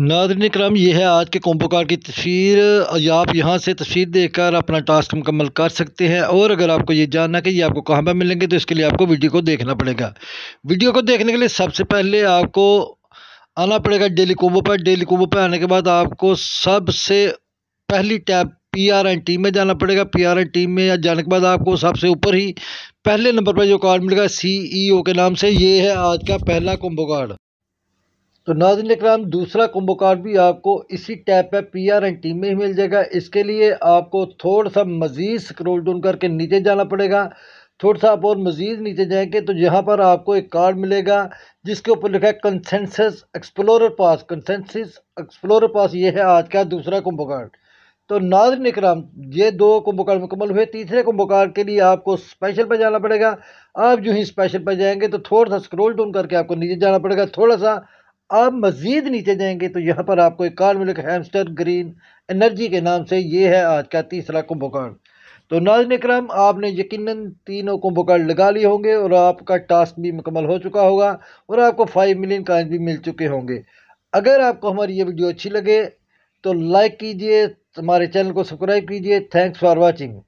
नाजरन कराम ये है आज के कॉम्बो कार्ड की तस्वीर या आप यहाँ से तस्वीर देखकर अपना टास्क मुकम्मल कर सकते हैं और अगर आपको ये जानना कि ये आपको कहाँ पर मिलेंगे तो इसके लिए आपको वीडियो को देखना पड़ेगा वीडियो को देखने के लिए सबसे पहले आपको आना पड़ेगा डेली कोम्बो पर डेली कोम्बो पर आने के बाद आपको सबसे पहली tab P R N team में जाना पड़ेगा पी आर एन टीम में जाने के बाद आपको सबसे ऊपर ही पहले नंबर पर जो कार्ड मिलेगा सी ई ओ के नाम से ये है आज का पहला कोम्बो कार्ड तो नाजन कराम दूसरा कुंभ कार्ड भी आपको इसी टैप पर पी आर एंड टी में ही मिल जाएगा इसके लिए आपको थोड़ा सा मज़ीद स्क्रोल डाउन करके नीचे जाना पड़ेगा थोड़ा सा आप और मज़ीद नीचे जाएंगे तो यहाँ पर आपको एक कार्ड मिलेगा जिसके ऊपर लिखा है consensus explorer pass consensus explorer pass ये है आज का दूसरा कुंभ कार्ड तो नाजन कराम ये दो कुंभ कार्ड मुकम्मल हुए तीसरे कुंभ कार्ड के लिए आपको स्पेशल पर जाना पड़ेगा आप जो ही स्पेशल पर जाएंगे तो थोड़ा सा स्क्रोल डाउन करके आपको नीचे जाना पड़ेगा थोड़ा सा आप मज़ीद नीचे जाएंगे तो यहाँ पर आपको एक कार मिलेगा हेमस्टर ग्रीन एनर्जी के नाम से ये है आज का तीसरा कुंभकर्ण तो नाजन करम आपने यकीनन तीनों कुंभकर्ण लगा लिए होंगे और आपका टास्क भी मुकम्मल हो चुका होगा और आपको फाइव मिलियन काइन भी मिल चुके होंगे अगर आपको हमारी ये वीडियो अच्छी लगे तो लाइक कीजिए हमारे चैनल को सब्सक्राइब कीजिए थैंक्स फॉर वॉचिंग